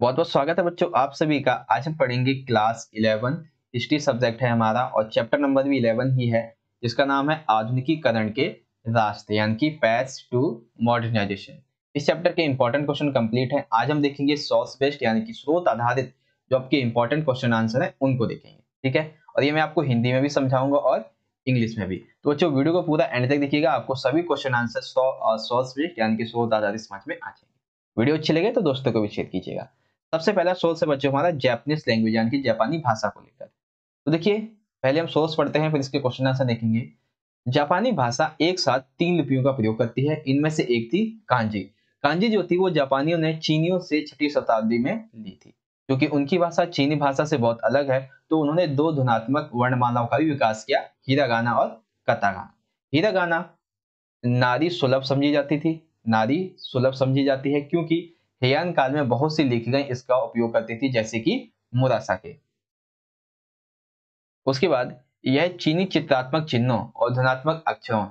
बहुत बहुत स्वागत है बच्चों आप सभी का आज हम पढ़ेंगे क्लास इलेवन हिस्ट्री सब्जेक्ट है हमारा और चैप्टर नंबर भी इलेवन ही है जिसका नाम है आधुनिकीकरण के रास्ते यानी कि पैथ्स टू मॉडर्नाइजेशन इस चैप्टर के इंपॉर्टेंट क्वेश्चन कंप्लीट है आज हम देखेंगे सोर्स बेस्ड यानी कि स्रोत आधारित जो आपके इंपॉर्टेंट क्वेश्चन आंसर है उनको देखेंगे ठीक है और ये मैं आपको हिंदी में भी समझाऊंगा और इंग्लिश में भी तो बच्चों वीडियो को पूरा एंड तक देखिएगा आपको सभी क्वेश्चन आंसर सोर्स बेस्ड यानी कि स्रोत आधारित समझ में आ जाएंगे वीडियो अच्छी लगे तो दोस्तों को भी शेयर कीजिएगा सबसे पहला सोर्स है बच्चों हमारा जैपनीज लैंग्वेज यानी कि जापानी भाषा को लेकर तो देखिए पहले हम सोर्स पढ़ते हैं फिर इसके क्वेश्चन आंसर देखेंगे जापानी भाषा एक साथ तीन लिपियों का प्रयोग करती है इनमें से एक थी कांजी कांजी जो थी वो जापानियों ने चीनियों से छठी शताब्दी में ली थी क्योंकि उनकी भाषा चीनी भाषा से बहुत अलग है तो उन्होंने दो धुनात्मक वर्णमालाओं का भी विकास किया हीरागाना और कतागाना हीरागाना नारी सुलभ समझी जाती थी नारी सुलभ समझी जाती है क्योंकि हेयान काल में बहुत सी लेखिकाएं इसका उपयोग करती थी जैसे कि के उसके बाद यह चीनी चित्रात्मक चिन्हों और धनात्मक अक्षरों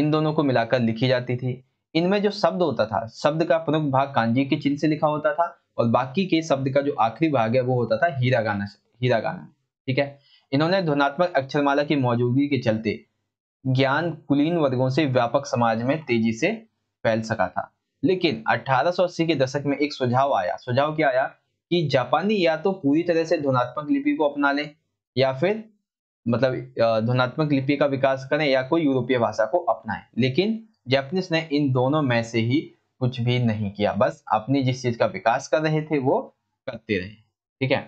इन दोनों को मिलाकर लिखी जाती थी इनमें जो शब्द होता था शब्द का प्रमुख भाग कांजी के चिन्ह से लिखा होता था और बाकी के शब्द का जो आखिरी भाग है वो होता था हीरा गाना हीरा गाना ठीक है इन्होंने ध्वनात्मक अक्षरमाला की मौजूदगी के चलते ज्ञान कुलीन वर्गों से व्यापक समाज में तेजी से फैल सका था लेकिन अठारह के दशक में एक सुझाव आया सुझाव क्या आया कि जापानी या तो पूरी तरह से धुनात्मक लिपि को अपना लें या फिर मतलब धुनात्मक लिपि का विकास करें या कोई यूरोपीय भाषा को अपनाएं लेकिन जैपनीज ने इन दोनों में से ही कुछ भी नहीं किया बस अपनी जिस चीज का विकास कर रहे थे वो करते रहे ठीक है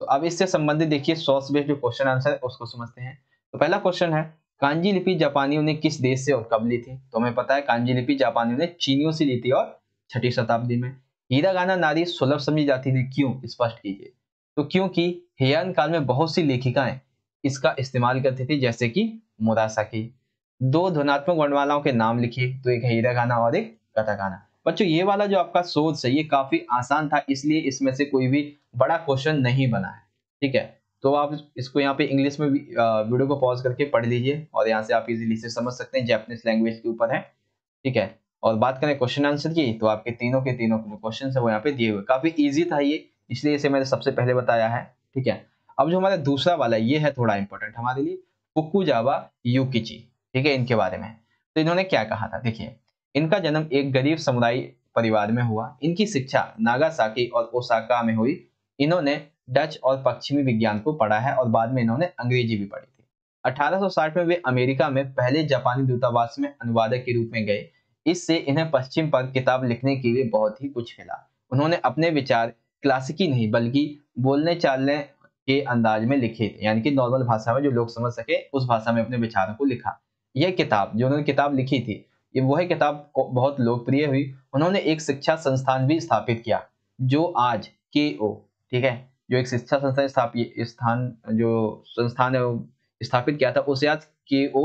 तो अब इससे संबंधित देखिए सोर्स बेस्ड जो क्वेश्चन आंसर है उसको समझते हैं तो पहला क्वेश्चन है कांजी लिपि जापानियों ने किस देश से और कब ली थी तो हमें पता है कांजी लिपि जापानियों ने चीनियों से ली थी और छठी शताब्दी में हीरा गाना नारी सुलभ समझी जाती थी क्यों स्पष्ट कीजिए तो क्योंकि हेयन काल में बहुत सी लेखिकाएं इसका इस्तेमाल करती थी जैसे कि की दो ध्वनात्मक वर्णमालाओं के नाम लिखिए तो एक हीरा गाना और एक कथा गाना बच्चों ये वाला जो आपका सोच है ये काफी आसान था इसलिए इसमें से कोई भी बड़ा क्वेश्चन नहीं बना है ठीक है तो आप इसको यहाँ पे इंग्लिश में वीडियो को पॉज करके पढ़ लीजिए और यहाँ से आप इजीली से समझ सकते हैं जैपनीज लैंग्वेज के ऊपर है ठीक है और बात करें क्वेश्चन आंसर की तो आपके तीनों के तीनों के क्वेश्चन है वो यहाँ पे दिए हुए काफी ईजी था ये इसलिए इसे मैंने सबसे पहले बताया है ठीक है अब जो हमारा दूसरा वाला ये है थोड़ा इंपॉर्टेंट हमारे लिए फुक्कू जावा यूकिची ठीक है इनके बारे में तो इन्होंने क्या कहा था देखिए इनका जन्म एक गरीब समुदाय परिवार में हुआ इनकी शिक्षा नागासाकी और ओसाका में हुई इन्होंने डच और पश्चिमी विज्ञान को पढ़ा है और बाद में इन्होंने अंग्रेजी भी पढ़ी थी 1860 में वे अमेरिका में पहले जापानी दूतावास में अनुवादक के रूप में गए इससे इन्हें पश्चिम पर किताब लिखने के लिए बहुत ही कुछ मिला उन्होंने अपने विचार क्लासिकी नहीं बल्कि बोलने चालने के अंदाज में लिखे थे यानी कि नॉर्मल भाषा में जो लोग समझ सके उस भाषा में अपने विचारों को लिखा यह किताब जो उन्होंने किताब लिखी थी ये वह किताब बहुत लोकप्रिय हुई उन्होंने एक शिक्षा संस्थान भी स्थापित किया जो आज के ओ ठीक है जो एक शिक्षा संस्था स्थान जो संस्थान है स्थापित किया था उसे आज के ओ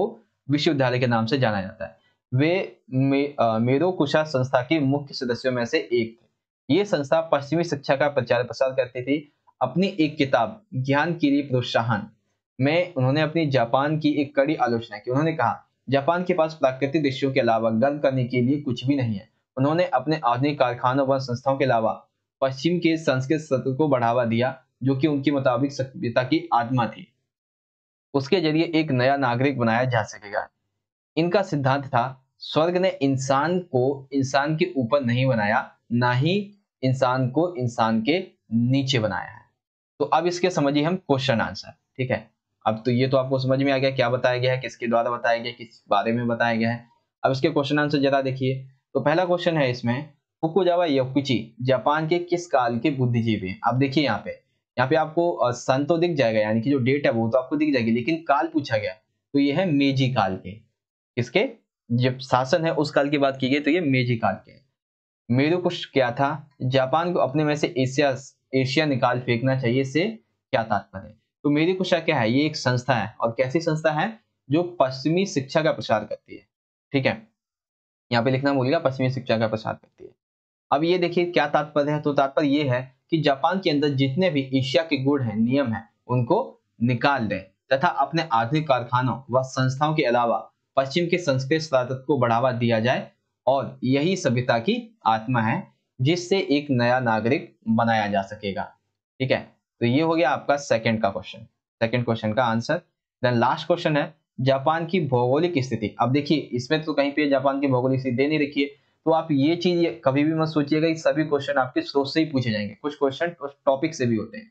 विश्वविद्यालय के नाम से जाना जाता है वे मे, मेरो कुशा संस्था के मुख्य सदस्यों में से एक थे ये संस्था पश्चिमी शिक्षा का प्रचार प्रसार करती थी अपनी एक किताब ज्ञान के लिए प्रोत्साहन में उन्होंने अपनी जापान की एक कड़ी आलोचना की उन्होंने कहा जापान के पास प्राकृतिक दृश्यों के अलावा गर्व करने के लिए कुछ भी नहीं है उन्होंने अपने आधुनिक कारखानों व संस्थाओं के अलावा पश्चिम के संस्कृत सत्र को बढ़ावा दिया जो कि उनके मुताबिक सभ्यता की आत्मा थी उसके जरिए एक नया नागरिक बनाया जा सकेगा इनका सिद्धांत था स्वर्ग ने इंसान को इंसान के ऊपर नहीं बनाया ना ही इंसान को इंसान के नीचे बनाया है तो अब इसके समझिए हम क्वेश्चन आंसर ठीक है अब तो ये तो आपको समझ में आ गया क्या बताया गया है किसके द्वारा बताया गया किस बारे में बताया गया है अब इसके क्वेश्चन आंसर जरा देखिए तो पहला क्वेश्चन है इसमें फुकुजावा योकुची जापान के किस काल के बुद्धिजीवी हैं आप देखिए यहाँ पे यहाँ पे आपको सन तो दिख जाएगा यानी कि जो डेट है वो तो आपको दिख जाएगी लेकिन काल पूछा गया तो ये है मेजी काल के किसके जब शासन है उस काल की बात की गई तो ये मेजी काल के मेरे कुछ क्या था जापान को अपने में से एशिया एशिया निकाल फेंकना चाहिए से क्या तात्पर्य तो मेरी कुछ क्या है ये एक संस्था है और कैसी संस्था है जो पश्चिमी शिक्षा का प्रसार करती है ठीक है यहाँ पे लिखना भूलिएगा पश्चिमी शिक्षा का प्रसार करती है अब ये देखिए क्या तात्पर्य है तो तात्पर्य ये है कि जापान के अंदर जितने भी एशिया के गुड़ हैं नियम हैं उनको निकाल दें तथा अपने आधुनिक कारखानों व संस्थाओं के अलावा पश्चिम के संस्कृत को बढ़ावा दिया जाए और यही सभ्यता की आत्मा है जिससे एक नया नागरिक बनाया जा सकेगा ठीक है तो ये हो गया आपका सेकंड का क्वेश्चन सेकंड क्वेश्चन का आंसर देन लास्ट क्वेश्चन है जापान की भौगोलिक स्थिति अब देखिए इसमें तो कहीं पे जापान की भौगोलिक स्थिति दे नहीं रखी है तो आप ये चीज कभी भी मत सोचिएगा कि सभी क्वेश्चन आपके स्रोत से ही पूछे जाएंगे कुछ क्वेश्चन टॉपिक से भी होते हैं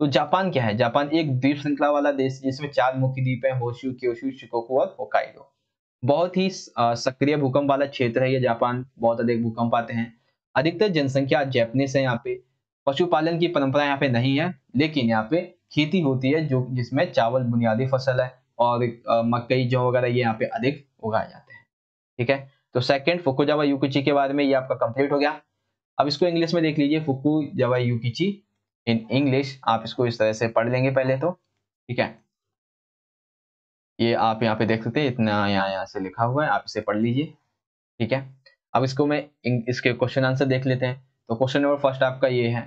तो जापान क्या है जापान एक द्वीप श्रृंखला वाला देश जिसमें चार मुख्य द्वीप है होशु क्योशु शिकोकू और होकाइडो बहुत ही सक्रिय भूकंप वाला क्षेत्र है ये जापान बहुत अधिक भूकंप आते हैं अधिकतर जनसंख्या जैपनीस है यहाँ पे पशुपालन की परंपरा यहाँ पे नहीं है लेकिन यहाँ पे खेती होती है जो जिसमें चावल बुनियादी फसल है और मकई जौ वगैरह ये यहाँ पे अधिक उगाए जाते हैं ठीक है तो सेकंड फुकुजावा यूकिची के बाद में ये आपका कंप्लीट हो गया अब इसको इंग्लिश में देख लीजिए फुकुजावा यूकिची इन इंग्लिश आप इसको इस तरह से पढ़ लेंगे पहले तो ठीक है ये आप यहाँ पे देख सकते हैं इतना यहाँ यहाँ से लिखा हुआ है आप इसे पढ़ लीजिए ठीक है अब इसको मैं इसके क्वेश्चन आंसर देख लेते हैं तो क्वेश्चन नंबर फर्स्ट आपका ये है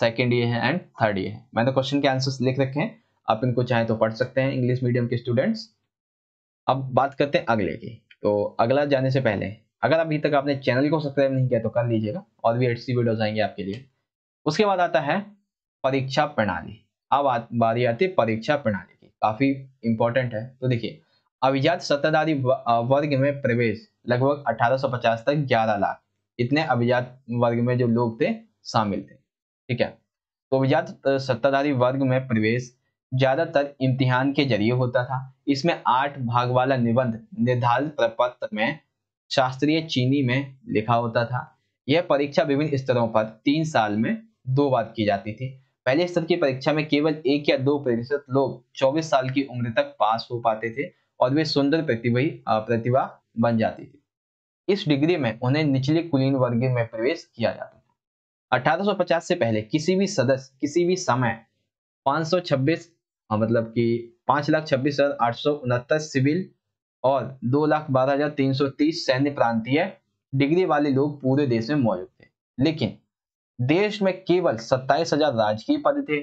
सेकेंड ये है एंड थर्ड ये है मैंने क्वेश्चन तो के आंसर लिख रखे हैं आप इनको चाहे तो पढ़ सकते हैं इंग्लिश मीडियम के स्टूडेंट्स अब बात करते हैं अगले की तो अगला जाने से पहले अगर अभी तक आपने चैनल को सब्सक्राइब नहीं किया तो कर लीजिएगा और भी अच्छी वीडियोज आएंगे आपके लिए उसके बाद आता है परीक्षा प्रणाली अब बारी आती है परीक्षा प्रणाली की काफ़ी इंपॉर्टेंट है तो देखिए अभिजात सत्ताधारी वर्ग में प्रवेश लगभग 1850 तक 11 लाख इतने अभिजात वर्ग में जो लोग थे शामिल थे ठीक है तो अभिजात सत्ताधारी वर्ग में प्रवेश ज्यादातर इम्तिहान के जरिए होता था इसमें आठ भाग वाला निबंध निर्धारित प्रपत्र में शास्त्रीय चीनी में लिखा होता था यह परीक्षा विभिन्न स्तरों पर तीन साल में दो बार की जाती थी पहले स्तर की परीक्षा में केवल एक या दो प्रतिशत लोग 24 साल की उम्र तक पास हो पाते थे और वे सुंदर प्रतिभा प्रतिभा बन जाती थी इस डिग्री में उन्हें निचले कुलीन वर्ग में प्रवेश किया जाता था 1850 से पहले किसी भी सदस्य किसी भी समय 526 सौ हाँ, मतलब कि पांच लाख छब्बीस हजार आठ सौ उनहत्तर सिविल और दो लाख बारह हजार तीन सौ तीस सैन्य प्रांतीय डिग्री वाले लोग पूरे देश में मौजूद थे लेकिन देश में केवल सत्ताईस हजार राजकीय पद थे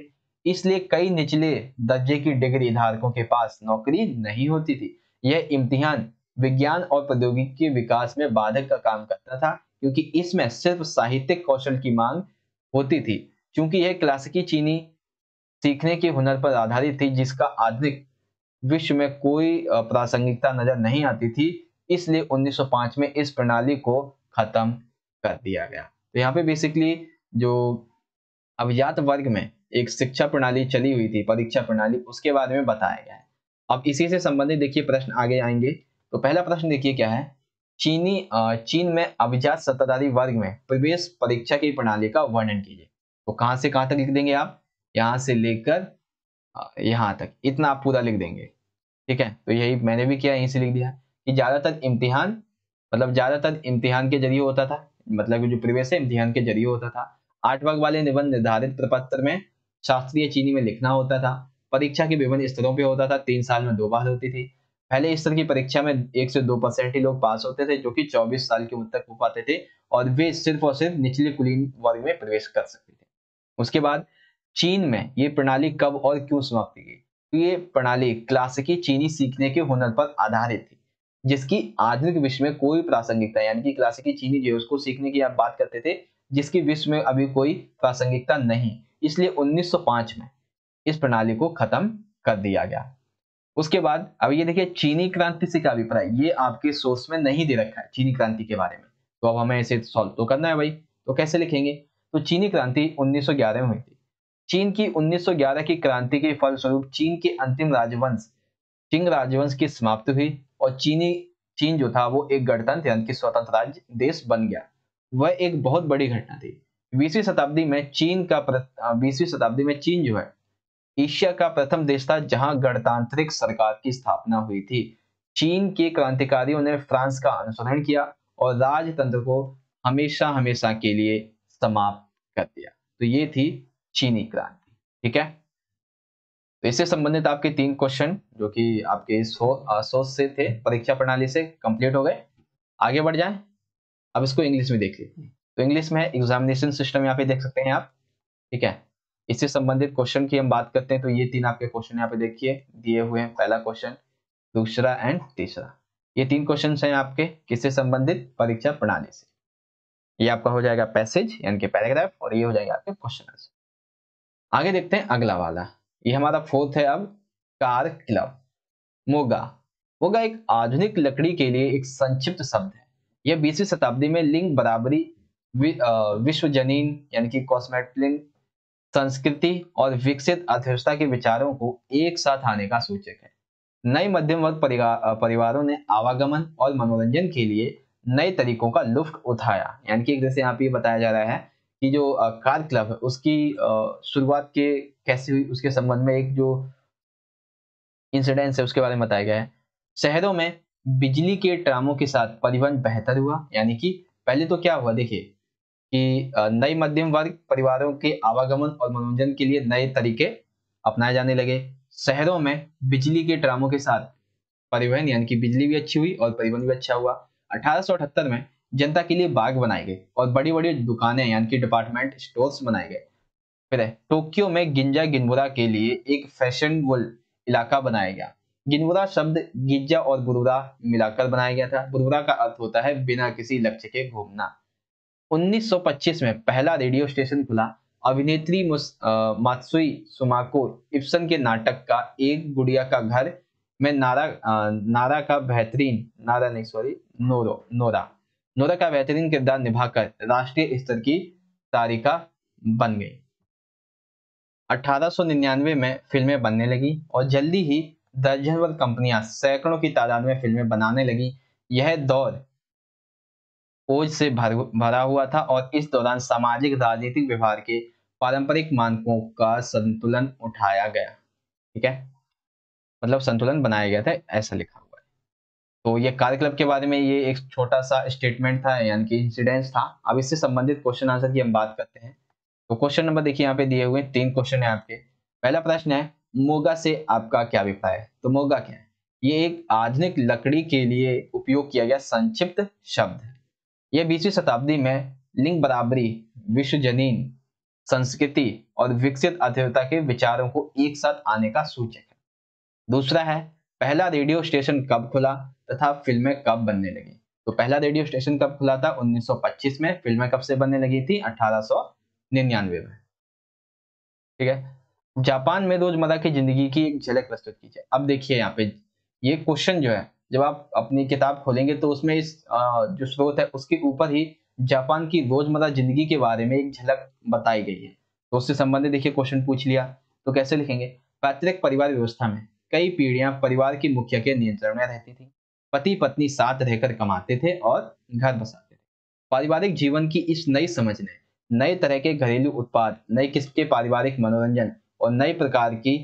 इसलिए कई निचले दर्जे की डिग्री धारकों के पास नौकरी नहीं होती थी यह इम्तिहान विज्ञान और प्रौद्योगिकी के विकास में बाधक का काम करता था क्योंकि इसमें सिर्फ साहित्यिक कौशल की मांग होती थी क्योंकि यह क्लासिकी चीनी सीखने के हुनर पर आधारित थी जिसका आधुनिक विश्व में कोई प्रासंगिकता नजर नहीं आती थी इसलिए 1905 में इस प्रणाली को खत्म कर दिया गया तो यहाँ पे बेसिकली जो अभिजात वर्ग में एक शिक्षा प्रणाली चली हुई थी परीक्षा प्रणाली उसके बारे में बताया गया है अब इसी से संबंधित देखिए प्रश्न आगे आएंगे तो पहला प्रश्न देखिए क्या है चीनी चीन में अभिजात सत्ताधारी वर्ग में प्रवेश परीक्षा की प्रणाली का वर्णन कीजिए तो कहाँ से कहाँ तक लिख देंगे आप यहां से लेकर यहां तक इतना आप पूरा लिख देंगे ठीक है तो यही मैंने भी किया यहीं से लिख दिया कि ज़्यादातर इम्तिहान मतलब ज़्यादातर इम्तिहान के जरिए होता था मतलब जो प्रवेश है इम्तिहान के जरिए होता था आठ भाग वाले निबंध निर्धारित प्रपत्र में शास्त्रीय चीनी में लिखना होता था परीक्षा के विभिन्न स्तरों पर होता था तीन साल में दो बार होती थी पहले स्तर की परीक्षा में एक से दो परसेंट ही लोग पास होते थे जो कि 24 साल की उम्र तक हो पाते थे और वे सिर्फ और सिर्फ निचले कुलीन वर्ग में प्रवेश कर सकते थे उसके बाद चीन में ये प्रणाली कब और क्यों समाप्त की गई तो ये प्रणाली क्लासिकी चीनी सीखने के हुनर पर आधारित थी जिसकी आधुनिक विश्व में कोई प्रासंगिकता यानी कि क्लासिकी चीनी जो उसको सीखने की आप बात करते थे जिसकी विश्व में अभी कोई प्रासंगिकता नहीं इसलिए 1905 में इस प्रणाली को खत्म कर दिया गया उसके बाद अब ये देखिए चीनी क्रांति से क्या अभिप्राय ये आपके सोर्स में नहीं दे रखा है चीनी क्रांति के बारे में तो अब हमें इसे सॉल्व तो करना है भाई तो कैसे लिखेंगे तो चीनी क्रांति 1911 में हुई थी चीन की 1911 की क्रांति के फलस्वरूप चीन के अंतिम राजवंश चिंग राजवंश की समाप्ति हुई और चीनी चीन जो था वो एक गणतंत्र यानी कि स्वतंत्र राज्य देश बन गया वह एक बहुत बड़ी घटना थी बीसवीं शताब्दी में चीन का बीसवीं शताब्दी में चीन जो है एशिया का प्रथम देश था जहां गणतांत्रिक सरकार की स्थापना हुई थी चीन के क्रांतिकारियों ने फ्रांस का अनुसरण किया और राजतंत्र को हमेशा हमेशा के लिए समाप्त कर दिया तो ये थी चीनी क्रांति ठीक है तो इससे संबंधित आपके तीन क्वेश्चन जो कि आपके सो से थे परीक्षा प्रणाली से कंप्लीट हो गए आगे बढ़ जाए अब इसको इंग्लिश में देख लीजिए तो इंग्लिश में एग्जामिनेशन सिस्टम यहाँ पे देख सकते हैं आप ठीक है इससे संबंधित क्वेश्चन की हम बात करते हैं तो ये तीन आपके क्वेश्चन यहाँ पे देखिए दिए हुए हैं पहला क्वेश्चन दूसरा एंड तीसरा ये तीन क्वेश्चन हैं आपके किससे संबंधित परीक्षा प्रणाली से ये आपका हो जाएगा पैसेज यानी कि पैराग्राफ और ये हो जाएगा आपके क्वेश्चन आंसर आगे देखते हैं अगला वाला ये हमारा फोर्थ है अब कार क्लब मोगा मोगा एक आधुनिक लकड़ी के लिए एक संक्षिप्त शब्द है यह बीसवीं शताब्दी में लिंग बराबरी वि, विश्वजनीन यानी कि कॉस्मेटलिन संस्कृति और विकसित अर्थव्यवस्था के विचारों को एक साथ आने का सूचक है नए मध्यम वर्ग परिवारों ने आवागमन और मनोरंजन के लिए नए तरीकों का लुफ्त उठाया यानी कि एक जैसे यहाँ पे बताया जा रहा है कि जो कार क्लब है उसकी शुरुआत के कैसे हुई उसके संबंध में एक जो इंसिडेंस है उसके बारे में बताया गया है शहरों में बिजली के ट्रामों के साथ परिवहन बेहतर हुआ यानी कि पहले तो क्या हुआ देखिए कि नए मध्यम वर्ग परिवारों के आवागमन और मनोरंजन के लिए नए तरीके अपनाए जाने लगे शहरों में बिजली के ट्रामों के साथ परिवहन यानी कि बिजली भी अच्छी हुई और परिवहन भी अच्छा हुआ अठारह में जनता के लिए बाग बनाए गए और बड़ी बड़ी दुकानें यानी कि डिपार्टमेंट स्टोर्स बनाए गए फिर टोक्यो में गिंजा गिनबुरा के लिए एक फैशन गोल इलाका बनाया गया गिनबुरा शब्द गिज्जा और बुरुरा मिलाकर बनाया गया था बुरुरा का अर्थ होता है बिना किसी लक्ष्य के घूमना 1925 में पहला रेडियो स्टेशन खुला अभिनेत्री मात्सुई सुमाको इप्सन के नाटक का एक गुड़िया का घर में नारा आ, नारा का बेहतरीन नारा नहीं सॉरी नोरो नोरा नोरा का बेहतरीन किरदार निभाकर राष्ट्रीय स्तर की तारिका बन गई 1899 में फिल्में बनने लगी और जल्दी ही दर्जन भर कंपनियां सैकड़ों की तादाद में फिल्में बनाने लगी यह दौर ओज से भर भरा हुआ था और इस दौरान सामाजिक राजनीतिक व्यवहार के पारंपरिक मानकों का संतुलन उठाया गया ठीक है मतलब संतुलन बनाया गया था ऐसा लिखा तो ये कार्यक्रम के बारे में ये एक छोटा सा स्टेटमेंट था यानी कि इंसिडेंस था अब इससे संबंधित क्वेश्चन आंसर की हम बात करते हैं तो क्वेश्चन नंबर देखिए यहाँ पे दिए हुए तीन क्वेश्चन है आपके पहला प्रश्न है मोगा से आपका क्या अभिप्राय है तो मोगा क्या है ये एक आधुनिक लकड़ी के लिए उपयोग किया गया संक्षिप्त शब्द है यह बीसवीं शताब्दी में लिंग बराबरी विश्वजनीन संस्कृति और विकसित अर्थव्यवस्था के विचारों को एक साथ आने का सूचक है दूसरा है पहला रेडियो स्टेशन कब खुला तथा फिल्में कब बनने लगी तो पहला रेडियो स्टेशन कब खुला था 1925 में फिल्में कब से बनने लगी थी 1899 में ठीक है जापान में रोजमर्रा की जिंदगी की एक झलक प्रस्तुत कीजिए अब देखिए यहाँ पे ये क्वेश्चन जो है जब आप अपनी किताब खोलेंगे तो उसमें इस जो स्रोत है उसके ऊपर ही जापान की रोजमर्रा जिंदगी के बारे में एक झलक बताई गई है तो उससे संबंधित देखिए क्वेश्चन पूछ लिया तो कैसे लिखेंगे पैतृक परिवार व्यवस्था में कई पीढ़ियां परिवार की मुखिया के नियंत्रण में रहती थी पति पत्नी साथ रहकर कमाते थे और घर बसाते थे पारिवारिक जीवन की इस नई समझ ने नए तरह के घरेलू उत्पाद नए किस्म के पारिवारिक मनोरंजन और नए प्रकार की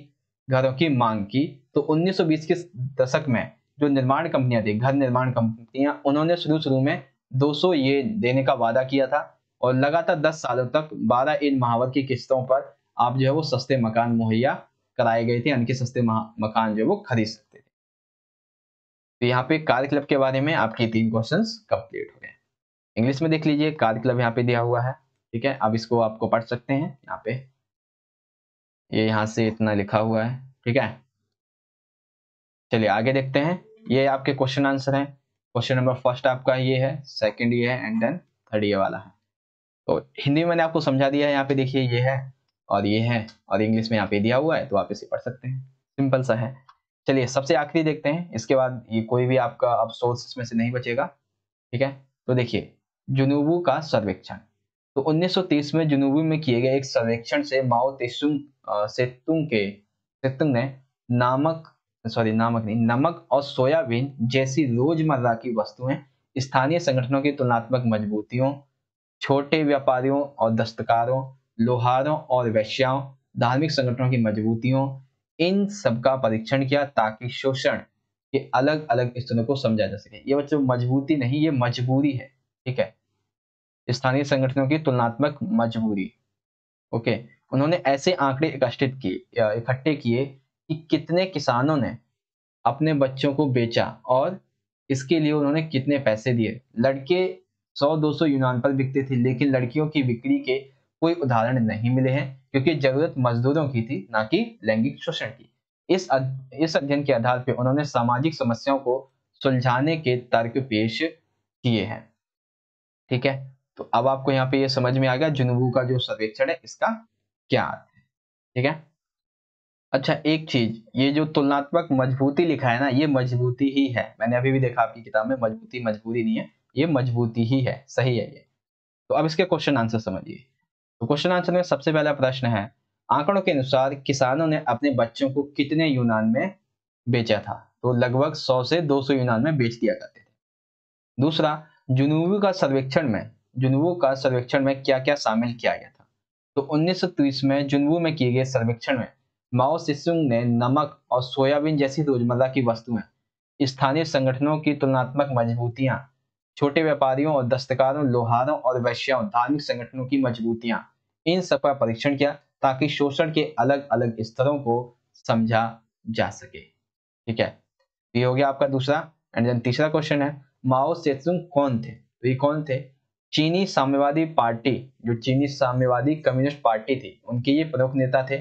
घरों की मांग की तो 1920 के दशक में जो निर्माण कंपनियां थी घर निर्माण कंपनियां उन्होंने शुरू शुरू में 200 ये देने का वादा किया था और लगातार 10 सालों तक 12 इन महावर की किस्तों पर आप जो है वो सस्ते मकान मुहैया कराए गए थे यानी कि सस्ते मकान जो है वो खरीद तो यहाँ पे कार क्लब के बारे में आपके तीन क्वेश्चन कंप्लीट हो गए इंग्लिश में देख लीजिए कार क्लब यहाँ पे दिया हुआ है ठीक है अब इसको आपको पढ़ सकते हैं यहाँ पे ये यह यहाँ से इतना लिखा हुआ है ठीक है चलिए आगे देखते हैं ये आपके क्वेश्चन आंसर है क्वेश्चन नंबर फर्स्ट आपका ये है सेकंड ये है एंड देन थर्ड ये वाला है तो हिंदी में मैंने आपको समझा दिया है यहाँ पे देखिए ये है और ये है और इंग्लिश में यहाँ पे दिया हुआ है तो आप इसे पढ़ सकते हैं सिंपल सा है चलिए सबसे आखिरी देखते हैं इसके बाद ये कोई भी आपका अब सोर्स इसमें से नहीं बचेगा ठीक है तो देखिए जुनूबू का सर्वेक्षण तो 1930 में जुनूबू में किए गए एक सर्वेक्षण से माओ तेसुंग सेतुंग के सेतुंग ने नामक सॉरी नामक नहीं नमक और सोयाबीन जैसी रोजमर्रा की वस्तुएं स्थानीय संगठनों की तुलनात्मक मजबूतियों छोटे व्यापारियों और दस्तकारों लोहारों और वैश्याओं धार्मिक संगठनों की मजबूतियों इन सबका परीक्षण किया ताकि शोषण के अलग अलग स्तरों को समझा जा सके ये बच्चों मजबूती नहीं ये मजबूरी है ठीक है स्थानीय संगठनों की तुलनात्मक मजबूरी ओके उन्होंने ऐसे आंकड़े एकत्रित किए इकट्ठे किए कि कितने किसानों ने अपने बच्चों को बेचा और इसके लिए उन्होंने कितने पैसे दिए लड़के 100-200 यूनान पर बिकते थे लेकिन लड़कियों की बिक्री के कोई उदाहरण नहीं मिले हैं क्योंकि जरूरत मजदूरों की थी ना कि लैंगिक शोषण की इस इस अध्ययन के आधार पर उन्होंने सामाजिक समस्याओं को सुलझाने के तर्क पेश किए हैं ठीक है तो अब आपको यहाँ पे ये समझ में आ गया जुनूबू का जो सर्वेक्षण है इसका क्या अर्थ है ठीक है अच्छा एक चीज ये जो तुलनात्मक मजबूती लिखा है ना ये मजबूती ही है मैंने अभी भी देखा आपकी किताब में मजबूती मजबूरी नहीं है ये मजबूती ही है सही है ये तो अब इसके क्वेश्चन आंसर समझिए तो क्वेश्चन आंसर में सबसे पहला प्रश्न है आंकड़ों के अनुसार किसानों ने अपने बच्चों को कितने यूनान में बेचा था तो लगभग 100 से 200 यूनान में बेच दिया करते थे दूसरा जुनूबू का सर्वेक्षण में जुनूबू का सर्वेक्षण में क्या क्या शामिल किया गया था तो उन्नीस में जुनूबों में किए गए सर्वेक्षण में माओ सिसुंग ने नमक और सोयाबीन जैसी रोजमर्रा की वस्तुएं स्थानीय संगठनों की तुलनात्मक मजबूतियां छोटे व्यापारियों और दस्तकारों लोहारों और वैश्यों धार्मिक संगठनों की मजबूतियां इन सब का परीक्षण किया ताकि शोषण के अलग अलग स्तरों को समझा जा सके ठीक है ये हो गया आपका दूसरा एंड देन तीसरा क्वेश्चन है माओ सेतुंग कौन थे तो ये कौन थे चीनी साम्यवादी पार्टी जो चीनी साम्यवादी कम्युनिस्ट पार्टी थी उनके ये प्रमुख नेता थे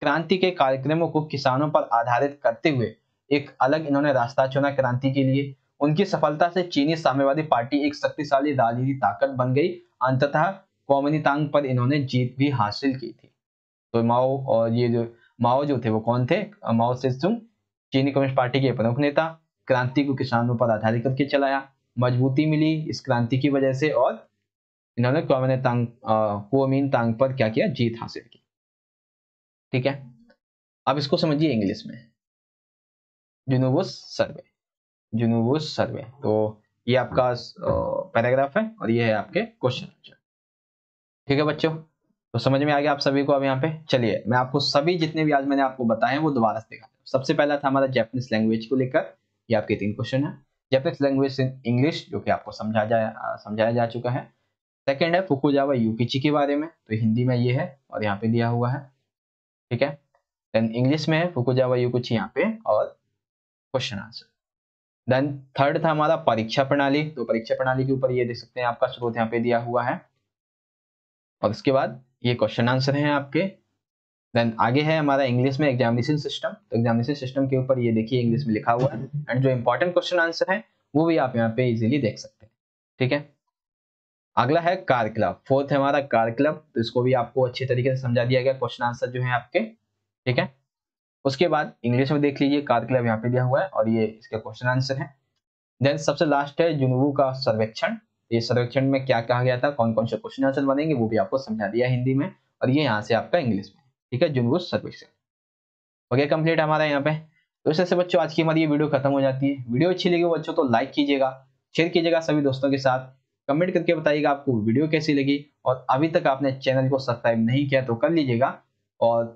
क्रांति के कार्यक्रमों को किसानों पर आधारित करते हुए एक अलग इन्होंने रास्ता चुना क्रांति के लिए उनकी सफलता से चीनी साम्यवादी पार्टी एक शक्तिशाली राजनीतिक ताकत बन गई अंततः कौमनीतांग पर इन्होंने जीत भी हासिल की थी तो माओ और ये जो माओ जो थे वो कौन थे माओ से चीनी कम्युनिस्ट पार्टी के प्रमुख नेता क्रांति को किसानों पर आधारित करके चलाया मजबूती मिली इस क्रांति की वजह से और इन्होंने कौमने तांग तांग पर क्या किया जीत हासिल की ठीक है अब इसको समझिए इंग्लिश में यूनिवर्स सर्वे जुनूबूस सर्वे तो ये आपका पैराग्राफ है और ये है आपके क्वेश्चन आंसर ठीक है बच्चों तो समझ में आ गया आप सभी को अब यहाँ पे चलिए मैं आपको सभी जितने भी आज मैंने आपको बताए हैं वो दोबारा से दिखाता हूँ सबसे पहला था हमारा जैपनीज लैंग्वेज को लेकर ये आपके तीन क्वेश्चन है जैपनीज लैंग्वेज इन इंग्लिश जो कि आपको समझा जा समझाया जा चुका है सेकेंड है फुकुजावा यूकिची के बारे में तो हिंदी में ये है और यहाँ पे दिया हुआ है ठीक है देन इंग्लिश में है फुकुजावा यूकिची यहाँ पे और क्वेश्चन आंसर देन थर्ड था हमारा परीक्षा प्रणाली तो परीक्षा प्रणाली के ऊपर ये देख सकते हैं आपका स्रोत यहाँ पे दिया हुआ है और उसके बाद ये क्वेश्चन आंसर है आपके देन आगे है हमारा इंग्लिश में एग्जामिनेशन सिस्टम तो एग्जामिनेशन सिस्टम के ऊपर ये देखिए इंग्लिश में लिखा हुआ है एंड जो इंपॉर्टेंट क्वेश्चन आंसर है वो भी आप यहाँ पे इजीली देख सकते हैं ठीक है अगला है कार क्लब फोर्थ है हमारा कार क्लब तो इसको भी आपको अच्छे तरीके से समझा दिया गया क्वेश्चन आंसर जो है आपके ठीक है उसके बाद इंग्लिश में देख लीजिए कार क्लब यहाँ पे दिया हुआ है और ये इसके क्वेश्चन आंसर है देन सबसे लास्ट है जुनूबू का सर्वेक्षण ये सर्वेक्षण में क्या कहा गया था कौन कौन से क्वेश्चन आंसर बनेंगे वो भी आपको समझा दिया हिंदी में और ये यहाँ से आपका इंग्लिश में ठीक है जुनूबू सर्वेक्षण हो गया कम्प्लीट हमारा यहाँ पे तो इस बच्चों आज की हमारी ये वीडियो खत्म हो जाती है वीडियो अच्छी लगी बच्चों तो लाइक कीजिएगा शेयर कीजिएगा सभी दोस्तों के साथ कमेंट करके बताइएगा आपको वीडियो कैसी लगी और अभी तक आपने चैनल को सब्सक्राइब नहीं किया तो कर लीजिएगा और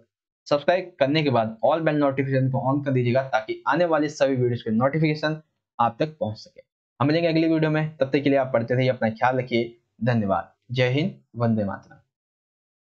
सब्सक्राइब करने के बाद ऑल बेल नोटिफिकेशन को ऑन कर दीजिएगा ताकि आने वाले सभी वीडियोस के नोटिफिकेशन आप तक पहुंच सके हम मिलेंगे अगली वीडियो में तब तक के लिए आप पढ़ते रहिए अपना ख्याल रखिए धन्यवाद जय हिंद वंदे मातरम